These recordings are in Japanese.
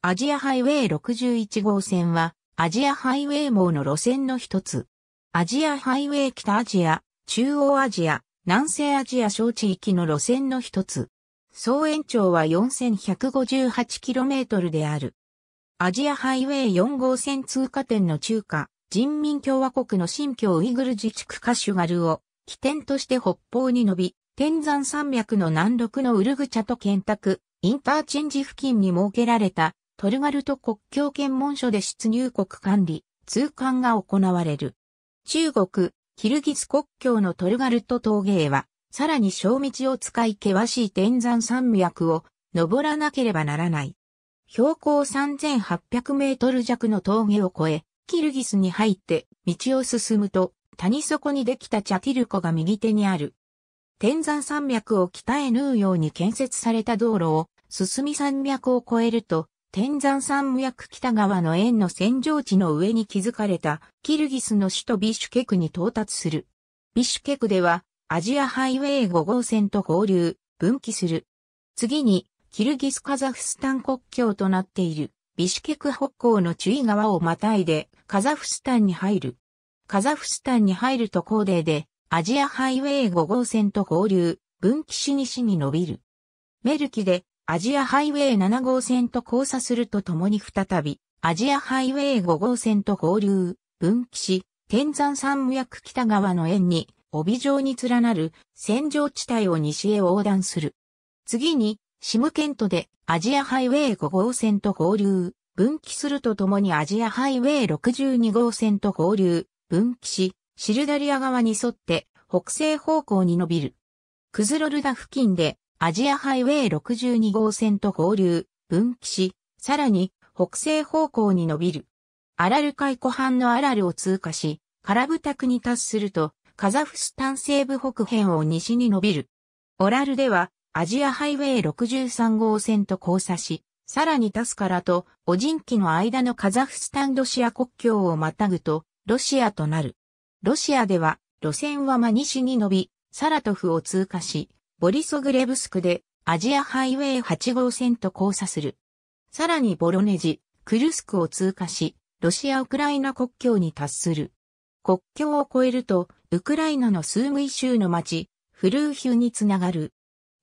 アジアハイウェイ61号線は、アジアハイウェイ網の路線の一つ。アジアハイウェイ北アジア、中央アジア、南西アジア小地域の路線の一つ。総延長は 4158km である。アジアハイウェイ4号線通過点の中華、人民共和国の新疆ウイグル自治区カシュガルを起点として北方に伸び、天山山脈の南麓のウルグチャと建宅。インターチェンジ付近に設けられたトルガルト国境検問所で出入国管理、通関が行われる。中国、キルギス国境のトルガルト峠へは、さらに小道を使い険しい天山山脈を登らなければならない。標高3800メートル弱の峠を越え、キルギスに入って道を進むと、谷底にできたチャティルコが右手にある。天山山脈を北へ縫うように建設された道路を、進み山脈を越えると、天山山無役北側の円の扇状地の上に築かれたキルギスの首都ビシュケクに到達する。ビシュケクではアジアハイウェイ5号線と合流、分岐する。次にキルギスカザフスタン国境となっているビシュケク北港の注意川をまたいでカザフスタンに入る。カザフスタンに入ると高齢でアジアハイウェイ5号線と合流、分岐し西に伸びる。メルキでアジアハイウェイ7号線と交差するとともに再び、アジアハイウェイ5号線と合流、分岐し、天山山無北側の円に、帯状に連なる線状地帯を西へ横断する。次に、シムケントでアジアハイウェイ5号線と合流、分岐するとともにアジアハイウェイ62号線と合流、分岐し、シルダリア側に沿って北西方向に伸びる。クズロルダ付近でアジアハイウェイ62号線と合流、分岐し、さらに北西方向に伸びる。アラル海湖畔のアラルを通過し、カラブタクに達すると、カザフスタン西部北辺を西に伸びる。オラルでは、アジアハイウェイ63号線と交差し、さらにタスカラとオジンキの間のカザフスタンロシア国境をまたぐと、ロシアとなる。ロシアでは、路線は真西に伸び、サラトフを通過し、ボリソグレブスクでアジアハイウェイ8号線と交差する。さらにボロネジ、クルスクを通過し、ロシア・ウクライナ国境に達する。国境を越えると、ウクライナのスームイ州の町、フルーヒュにつながる。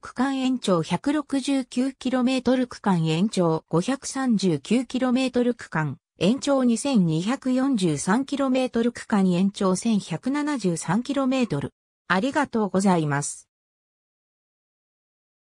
区間延長 169km 区間延長 539km 区間、延長 2243km 区間延長 1173km。ありがとうございます。